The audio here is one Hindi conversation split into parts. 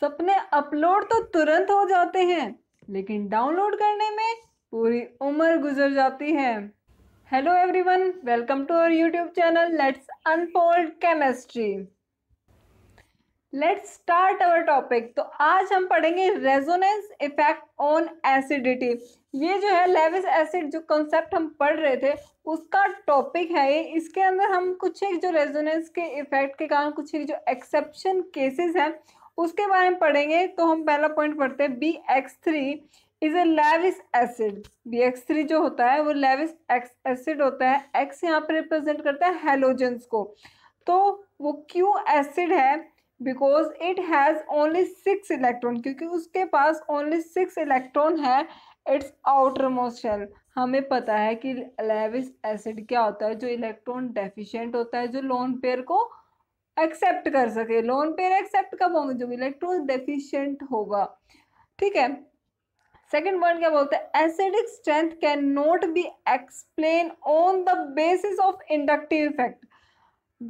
सपने अपलोड तो तुरंत हो जाते हैं लेकिन डाउनलोड करने में पूरी उम्र गुजर जाती है hello everyone welcome to our YouTube channel let's unfold chemistry let's start our topic तो आज हम पढ़ेंगे रेजोनेंस इफेक्ट ऑन एसिडिटी ये जो है लेविस एसिड जो कॉन्सेप्ट हम पढ़ रहे थे उसका टॉपिक है ये इसके अंदर हम कुछ एक जो रेजोनेंस के इफेक्ट के कारण कुछ एक जो एक्सेप्शन केसेस हैं उसके बारे में पढ़ेंगे तो हम पहला पॉइंट पढ़ते हैं B X three is a Lewis acid B X three जो होता है वो लेविस एक्स एसिड होता है एक्स यहाँ पर रिप्रेजेंट करता है हेलोजेंस को तो वो क्यू एसिड है because it has only six electron क्योंकि उसके पास ओनली सिक्स इलेक्ट्रॉन है इट्स आउटर मोस्ट शेल हमें पता है कि लेविस एसिड क्या होता है जो इलेक्ट्रॉन डेफिशिएंट होता है जो लोन पेयर को एक्सेप्ट कर सके लोन पेयर एक्सेप्ट कब होंगे जो भी इलेक्ट्रोन डेफिशियंट होगा ठीक है सेकेंड पॉइंट क्या बोलते हैं acidic strength can not be explain on the basis of inductive effect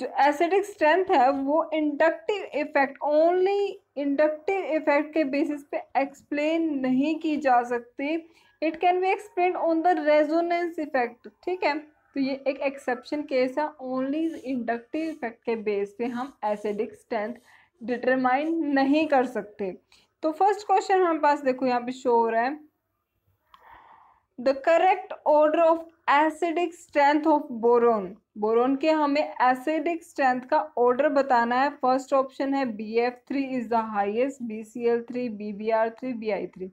जो एसिडिक स्ट्रेंथ है वो inductive effect only inductive effect के बेसिस पे एक्सप्लेन नहीं की जा सकती it can be explain on the resonance effect ठीक है तो ये एक एक्सेप्शन केस है ओनली इंडक्टिव इफेक्ट के बेस पे हम एसिडिक स्ट्रेंथ डिटरमाइन नहीं कर सकते तो फर्स्ट क्वेश्चन हमारे पास देखो यहाँ पे शो हो रहा है the correct order of acidic strength of boron boron के हमें एसिडिक स्ट्रेंथ का ऑर्डर बताना है फर्स्ट ऑप्शन है B F three is the highest B C L three B B R three B I three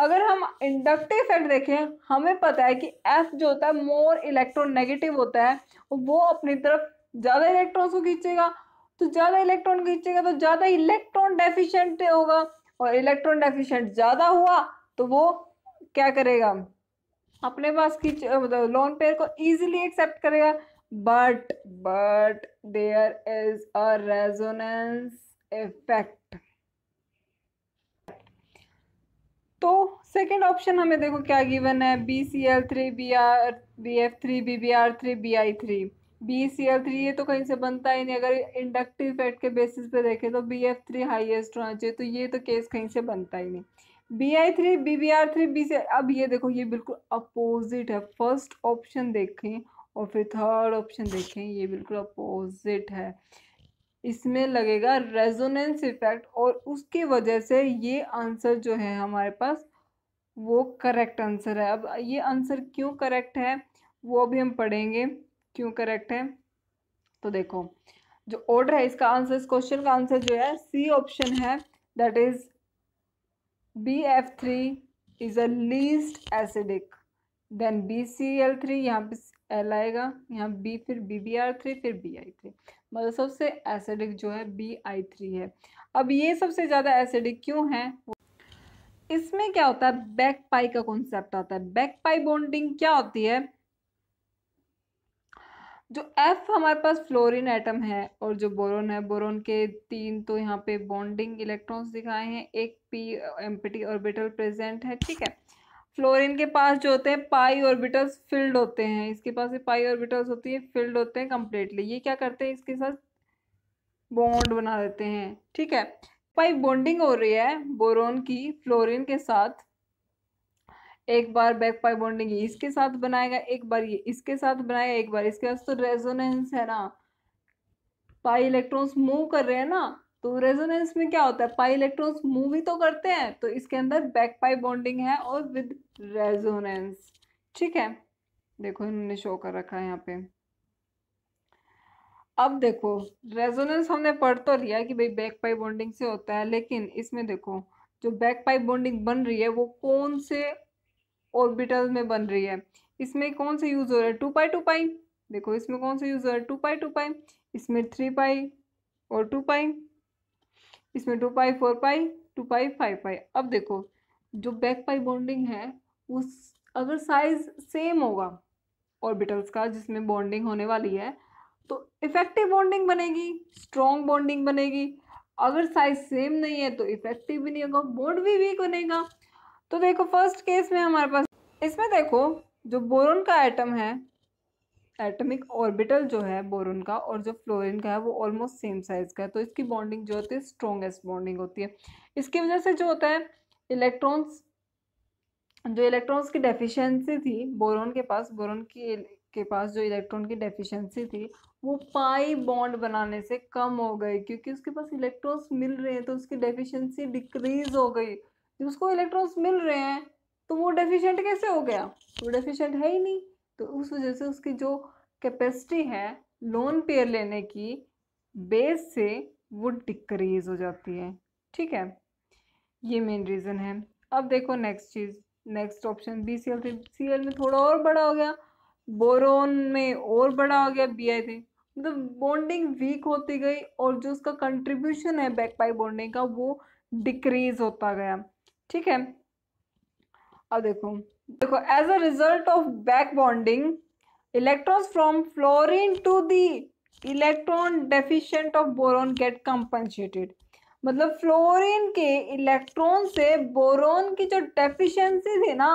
अगर हम इंडक्टिव इफेक्ट देखें हमें पता है कि एफ जो होता है मोर इलेक्ट्रोनेगेटिव होता है वो अपनी तरफ ज़्यादा इलेक्ट्रॉन्स को खींचेगा तो ज़्यादा इलेक्ट्रॉन खींचेगा तो ज़्यादा इलेक्ट्रॉन डेफिशिएंट होगा और इलेक्ट्रॉन डेफिशिएंट ज़्यादा हुआ तो वो क्या करेगा अपने पास खींच लोन पेयर को ईजिली एक्सेप्ट करेगा but but there is a resonance effect तो सेकेंड ऑप्शन हमें देखो क्या गिवन है B C L three B R B F three B B R three B I three B C L three ये तो कहीं से बनता ही नहीं अगर इंडक्टिव इफेक्ट के बेसिस पे देखें तो बी एफ थ्री हाइएस्ट होना चाहिए तो ये तो केस कहीं से बनता ही नहीं B I three B B R three B C अब ये देखो ये बिल्कुल अपोजिट है फर्स्ट ऑप्शन देखें और फिर थर्ड ऑप्शन देखें ये बिल्कुल अपोजिट है इसमें लगेगा रेजोनेंस इफेक्ट और उसकी वजह से ये आंसर जो है हमारे पास वो करेक्ट आंसर है अब ये आंसर क्यों करेक्ट है वो भी हम पढ़ेंगे क्यों करेक्ट है तो देखो जो ऑर्डर है इसका आंसर इस क्वेश्चन का आंसर जो है सी ऑप्शन है that is B F three is a least acidic then B C L three यहाँ पे एल आएगा यहाँ बी फिर बी बी आर थ्री फिर बी आई थ्री मतलब सबसे एसिडिक जो है बी आई थ्री है अब ये सबसे ज़्यादा एसिडिक क्यों है इसमें क्या होता है बैक पाई का कॉन्सेप्ट आता है बैक पाई बॉन्डिंग क्या होती है जो एफ हमारे पास फ्लोरीन एटम है और जो बोरोन है बोरोन के तीन तो यहाँ पे बॉन्डिंग इलेक्ट्रॉन्स दिखाए हैं एक पी एम्पिटी ऑर्बिटल प्रेजेंट है ठीक है फ्लोरीन के पास जो होते हैं पाई ऑर्बिटल्स फिल्ड होते हैं इसके पास ये पाई ऑर्बिटल्स होती है फिल्ड होते हैं कम्प्लीटली ये क्या करते हैं इसके साथ बॉन्ड बना देते हैं ठीक है पाई तो बॉन्डिंग हो रही है बोरोन की फ्लोरीन के साथ एक बार बैक पाई बॉन्डिंग इसके साथ बनाएगा एक बार ये इसके साथ बनाएगा एक बार इसके साथ तो रेजोनेंस है ना पाई इलेक्ट्रॉन्स मूव कर रहे हैं ना तो रेजोनेंस में क्या होता है पाई इलेक्ट्रॉन्स मूव ही तो करते हैं तो इसके अंदर बैक पाई बॉन्डिंग है और विद रेजोनेंस ठीक है देखो इन्होंने शो कर रखा है यहाँ पे अब देखो रेजोनेंस हमने पढ़ तो लिया कि भाई बैक पाई बॉन्डिंग से होता है लेकिन इसमें देखो जो बैक पाई बॉन्डिंग बन रही है वो कौन से ऑर्बिटल में बन रही है इसमें कौन से यूज हो रहा है टू पाई टू पाई देखो इसमें कौन से यूज हो रहा है टू पाई टू पाई इसमें थ्री पाई और टू पाई इसमें two pi four pi two pi five pi अब देखो जो बैक पाई बॉन्डिंग है उस अगर साइज सेम होगा ऑर्बिटल्स का जिसमें बॉन्डिंग होने वाली है तो इफेक्टिव बॉन्डिंग बनेगी स्ट्रॉन्ग बॉन्डिंग बनेगी अगर साइज सेम नहीं है तो इफेक्टिव भी नहीं होगा बॉन्ड भी वीक बनेगा तो देखो फर्स्ट केस में हमारे पास इसमें देखो जो बोरोन का आइटम है एटमिक ऑर्बिटल जो है बोरोन का और जो फ्लोरिन का है वो ऑलमोस्ट सेम साइज़ का है तो इसकी बॉन्डिंग जो होती है स्ट्रॉन्गेस्ट बॉन्डिंग होती है इसकी वजह से जो होता है इलेक्ट्रॉन्स जो इलेक्ट्रॉन्स की डेफिशिएंसी थी बोरोन के पास बोरोन की के पास जो इलेक्ट्रॉन की डेफिशिएंसी थी वो पाई बॉन्ड बनाने से कम हो गई क्योंकि उसके पास इलेक्ट्रॉन्स मिल रहे हैं तो उसकी डेफिशिएंसी डिक्रीज हो गई जब उसको इलेक्ट्रॉन्स मिल रहे हैं तो वो डेफिशिएंट कैसे हो गया वो डेफिशिएंट है ही नहीं तो उस वजह से उसकी जो कैपेसिटी है लोन पेयर लेने की बेस से वो डिक्रीज हो जाती है ठीक है ये मेन रीज़न है अब देखो नेक्स्ट चीज़ next option B C L थे सी एल में थोड़ा और बड़ा हो गया बोरोन में और बड़ा हो गया बी आई थे मतलब बॉन्डिंग वीक होती गई और जो उसका कंट्रीब्यूशन है बैक पाइप बॉन्डिंग का वो डिक्रीज होता गया ठीक है अब देखो देखो as a result of back bonding electron from fluorine to the electron deficient of boron get compensated मतलब फ्लोरिन के इलेक्ट्रॉन से बोरोन की जो डेफिशिएंसी थी ना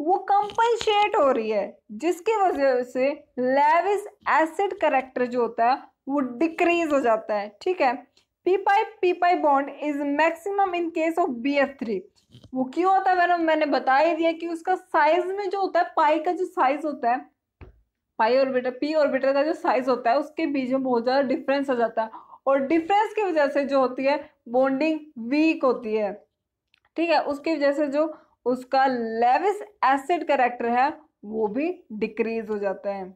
वो कंपनसेट हो रही है जिसकी वजह से लेविस एसिड करेक्टर जो होता है वो डिक्रीज हो जाता है ठीक है P pi P pi bond is maximum in case of B F three वो क्यों होता है मैंने मैंने बता ही दिया कि उसका साइज में जो होता है पाई का जो साइज होता है पाई ऑर्बिटर पी ऑर्बिटर का जो साइज होता है उसके बीच में बहुत ज्यादा डिफरेंस आ जाता है और डिफरेंस की वजह से जो होती है बॉन्डिंग वीक होती है ठीक है उसकी वजह से जो उसका लेविस एसिड करेक्टर है वो भी डिक्रीज हो जाता है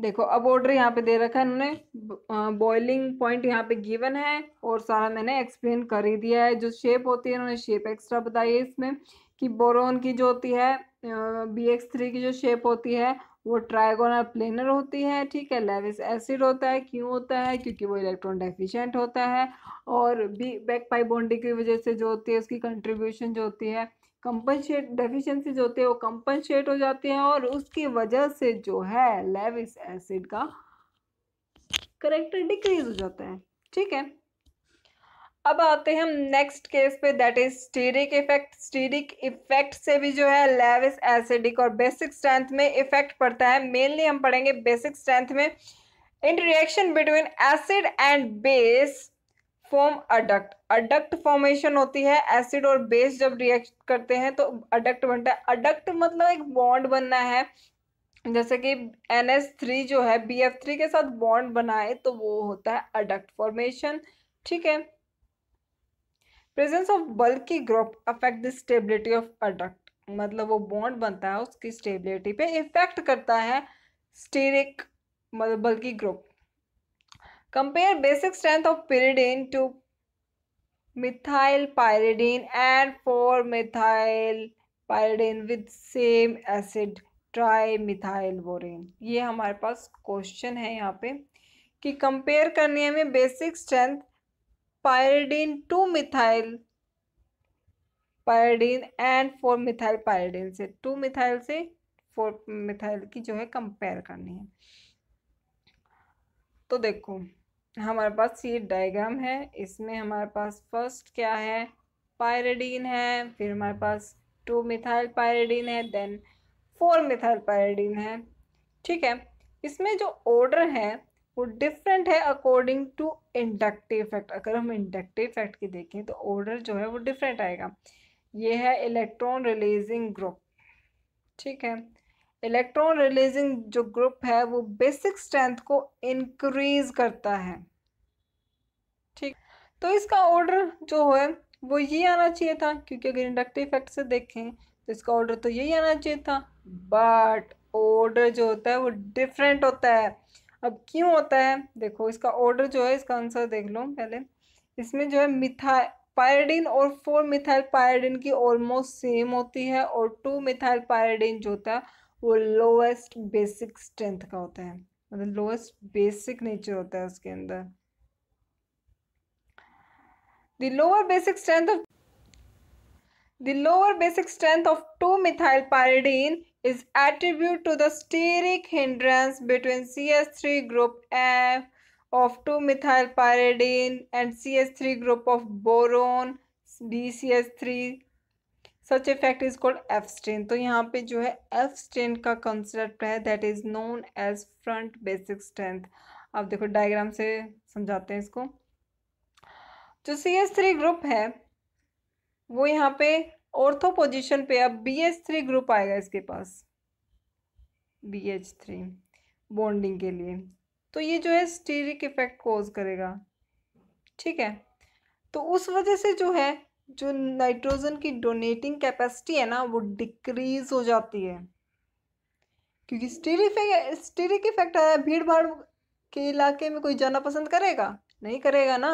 देखो अब ऑर्डर यहाँ पे दे रखा है इन्होंने बॉइलिंग पॉइंट यहाँ पे गिवन है और सारा मैंने एक्सप्लेन कर ही दिया है जो शेप होती है इन्होंने शेप एक्स्ट्रा बताई है इसमें कि बोरोन की जो होती है बी एक्स थ्री की जो शेप होती है वो ट्राइगोनल प्लेनर होती है ठीक है लेविस एसिड होता है क्यों होता है क्योंकि वो इलेक्ट्रॉन डेफिशेंट होता है और बी बैक पाइप बॉन्डिंग की वजह से जो होती है उसकी कंट्रीब्यूशन जो होती है कंपनसेट डेफिशिएंसीज होते हैं वो कंपनसेट हो जाते हैं और उसकी वजह से जो है लेविस एसिड का करेक्टर डिक्रीज हो जाता है ठीक है अब आते हैं हम नेक्स्ट केस पे that is steric effect steric effect से भी जो है लेविस एसिडिक और बेसिक स्ट्रेंथ में इफेक्ट पड़ता है मेनली हम पढ़ेंगे बेसिक स्ट्रेंथ में interaction between acid and base form adduct adduct formation होती है एसिड और बेस जब रिएक्ट करते हैं तो अडक्ट बनता है अडक्ट मतलब एक बॉन्ड बनना है जैसे कि एन एस थ्री जो है बी एफ थ्री के साथ बॉन्ड बनाए तो वो होता है अडक्ट फॉर्मेशन ठीक है presence of bulky group affect the stability of adduct मतलब वो बॉन्ड बनता है उसकी स्टेबिलिटी पे इफेक्ट करता है स्टेरिक मतलब bulky group compare basic strength of pyridine two methyl pyridine and to methyl pyridine with same acid trimethyl trimethylborane ये हमारे पास क्वेश्चन है यहाँ पे कि कंपेयर करने में basic strength pyridine two methyl pyridine and four methyl pyridine से टू मिथाइल से फोर मिथाइल की जो है कंपेयर करनी है तो देखो हमारे पास ये डायग्राम है इसमें हमारे पास फर्स्ट क्या है पायरेडीन है फिर हमारे पास टू मिथाइल पायरेडीन है देन फोर मिथाइल पायरेडीन है ठीक है इसमें जो ऑर्डर है वो डिफरेंट है अकॉर्डिंग टू इंडक्टिव इफेक्ट अगर हम इंडक्टिव इफेक्ट की देखें तो ऑर्डर जो है वो डिफरेंट आएगा ये है इलेक्ट्रॉन रिलीजिंग ग्रुप ठीक है इलेक्ट्रॉन रिलीजिंग जो ग्रुप है वो बेसिक स्ट्रेंथ को इंक्रीज करता है तो इसका ऑर्डर जो है वो ये आना चाहिए था क्योंकि अगर इंडक्टिव इफेक्ट से देखें तो इसका ऑर्डर तो यही आना चाहिए था बट ऑर्डर जो होता है वो डिफरेंट होता है अब क्यों होता है देखो इसका ऑर्डर जो है इसका आंसर देख लो पहले इसमें जो है मिथा पायरडिन और फोर मिथाइल पायरडिन की ऑलमोस्ट सेम होती है और टू मिथाइल पायरडिन जो होता है वो लोएस्ट बेसिक स्ट्रेंथ का होता है मतलब लोएस्ट बेसिक नेचर होता है उसके अंदर The lower basic strength of the lower basic strength of 2-methylpyridine is attributed to the steric hindrance between CS3 group F of 2-methylpyridine and CS3 group of boron DCH3 such effect is called F strain तो यहाँ पे जो है एफ स्टेन का कंसेप्ट है that is known as front basic strength आप देखो डायग्राम से समझाते हैं इसको जो सी एस थ्री ग्रुप है वो यहाँ पे ऑर्थो पोजिशन पे अब बी एच थ्री ग्रुप आएगा इसके पास बी एच थ्री बॉन्डिंग के लिए तो ये जो है स्टीरिक इफेक्ट कोज करेगा ठीक है तो उस वजह से जो है जो नाइट्रोजन की डोनेटिंग कैपेसिटी है ना वो डिक्रीज हो जाती है क्योंकि स्टीरिक स्टीरिक इफेक्ट आया भीड़ भाड़ के इलाके में कोई जाना पसंद करेगा नहीं करेगा ना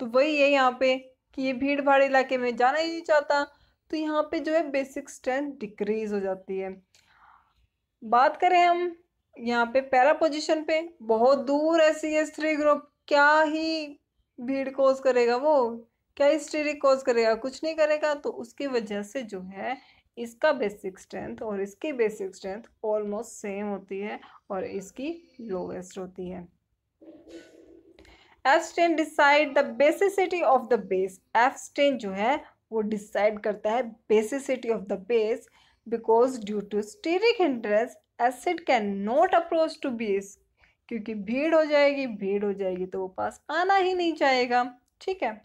तो वही है यहाँ पे कि ये भीड़ भाड़ इलाके में जाना ही नहीं चाहता तो यहाँ पे जो है बेसिक स्ट्रेंथ डिक्रीज हो जाती है बात करें हम यहाँ पे पैरा पोजिशन पे बहुत दूर है स्त्री ग्रुप क्या ही भीड़ कोज करेगा वो क्या हिस्टेरिक कोज करेगा कुछ नहीं करेगा तो उसकी वजह से जो है इसका बेसिक स्ट्रेंथ और इसकी बेसिक स्ट्रेंथ ऑलमोस्ट सेम होती है और इसकी लोवेस्ट होती है F strain decide the basicity of the base F strain जो है वो डिसाइड करता है basicity of the base because due to steric interest acid can not approach to base क्योंकि भीड़ हो जाएगी भीड़ हो जाएगी तो वो पास आना ही नहीं चाहेगा ठीक है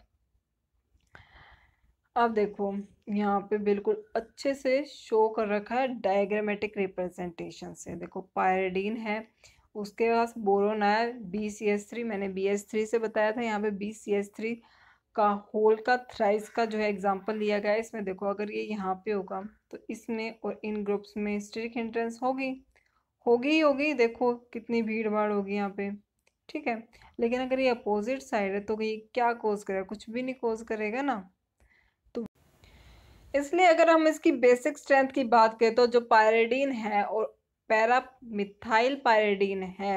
अब देखो यहाँ पे बिल्कुल अच्छे से शो कर रखा है डायग्रामेटिक रिप्रेजेंटेशन से देखो पायरेडीन है उसके पास बोरोन आया बी सी एस थ्री मैंने बी एस थ्री से बताया था यहाँ पे बी सी एस थ्री का होल का थ्राइस का जो है एग्जाम्पल लिया गया है इसमें देखो अगर ये यहाँ पे होगा तो इसमें और इन ग्रुप्स में स्ट्रिक एंट्रेंस होगी होगी ही होगी देखो कितनी भीड़ भाड़ होगी यहाँ पे ठीक है लेकिन अगर ये अपोजिट साइड है तो ये क्या कोज करेगा कुछ भी नहीं कोज करेगा ना तो इसलिए अगर हम इसकी बेसिक स्ट्रेंथ की बात करें तो जो पायरेडीन है और पैरा मिथाइल पायरेडीन है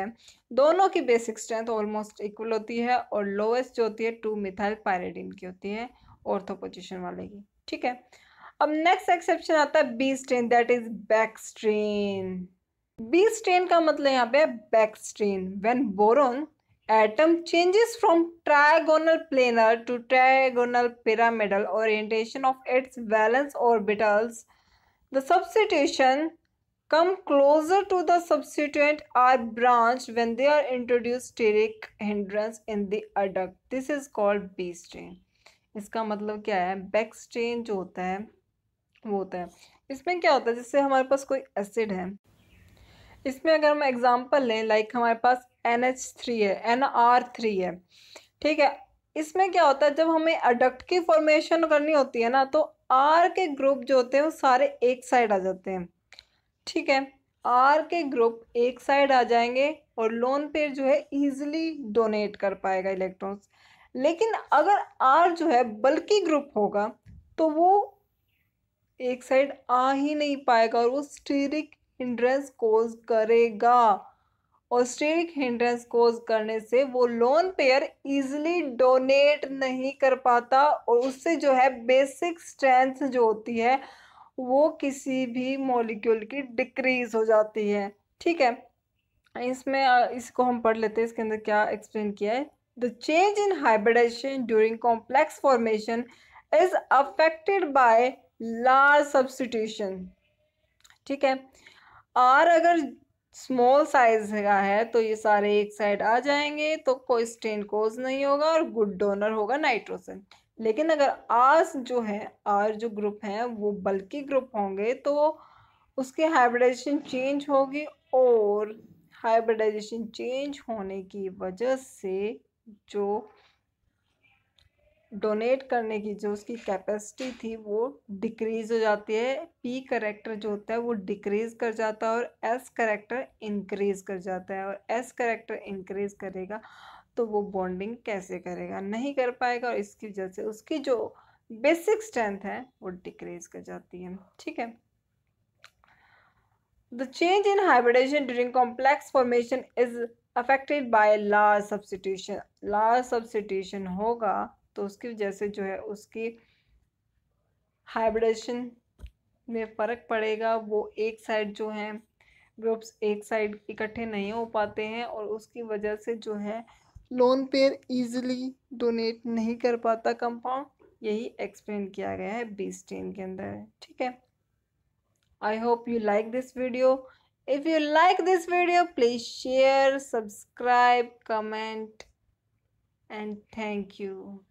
दोनों की बेसिक स्ट्रेंथ ऑलमोस्ट इक्वल होती है और लोएस्ट जो होती है टू मिथाइल पायरेडीन की होती है ऑर्थो पोजिशन वाले की ठीक है अब नेक्स्ट एक्सेप्शन आता है B strain that is back strain B strain का मतलब यहाँ पे back strain when boron atom changes from trigonal planar to trigonal pyramidal orientation of its valence orbitals the substitution come closer to the substituent are branch when they are introduced steric hindrance in the adduct this is called b strain इसका मतलब क्या है बैक स्ट्रेन जो होता है वो होता है इसमें क्या होता है जैसे हमारे पास कोई एसिड है इसमें अगर हम एग्जांपल लें लाइक हमारे पास एन एच थ्री है एन आर थ्री है ठीक है इसमें क्या होता है जब हमें अडक्ट की फॉर्मेशन करनी होती है ना तो आर के ग्रुप जो होते हैं वो सारे एक साइड आ जाते हैं ठीक है आर के ग्रुप एक साइड आ जाएंगे और लोन पेयर जो है इजीली डोनेट कर पाएगा इलेक्ट्रॉन्स लेकिन अगर आर जो है बल्कि ग्रुप होगा तो वो एक साइड आ ही नहीं पाएगा और वो स्टीरिक हिंड्रेंस कोज करेगा और स्टीरिक हिंड्रेंस कोज करने से वो लोन पेयर इजिली डोनेट नहीं कर पाता और उससे जो है बेसिक स्ट्रेंथ जो होती है वो किसी भी मॉलिक्यूल की डिक्रीज हो जाती है ठीक है इसमें इसको हम पढ़ लेते हैं इसके अंदर क्या एक्सप्लेन किया है the change in hybridisation during complex formation is affected by large substitution ठीक है आर अगर स्मॉल साइज का है तो ये सारे एक साइड आ जाएंगे तो कोई स्टेन कोज नहीं होगा और गुड डोनर होगा नाइट्रोजन लेकिन अगर आस जो है आर जो ग्रुप हैं वो बल्कि ग्रुप होंगे तो उसके हाइब्रिडाइजेशन चेंज होगी और हाइब्रिडाइजेशन चेंज होने की वजह से जो डोनेट करने की जो उसकी कैपेसिटी थी वो डिक्रीज़ हो जाती है पी करेक्टर जो होता है वो डिक्रीज़ कर जाता है और एस करेक्टर इंक्रीज़ कर जाता है और एस करेक्टर इंक्रीज़ करेगा तो वो बॉन्डिंग कैसे करेगा नहीं कर पाएगा और इसकी वजह से उसकी जो बेसिक स्ट्रेंथ है वो डिक्रीज कर जाती है ठीक है the change in hybridisation during complex formation is affected by large substitution large substitution होगा तो उसकी वजह से जो है उसकी हाइब्रिडेशन में फ़र्क पड़ेगा वो एक साइड जो है ग्रुप्स एक साइड इकट्ठे नहीं हो पाते हैं और उसकी वजह से जो है लोन पेयर इजीली डोनेट नहीं कर पाता कंपाउंड यही एक्सप्लेन किया गया है बीस टेन के अंदर ठीक है I hope you like this video if you like this video please share subscribe comment and thank you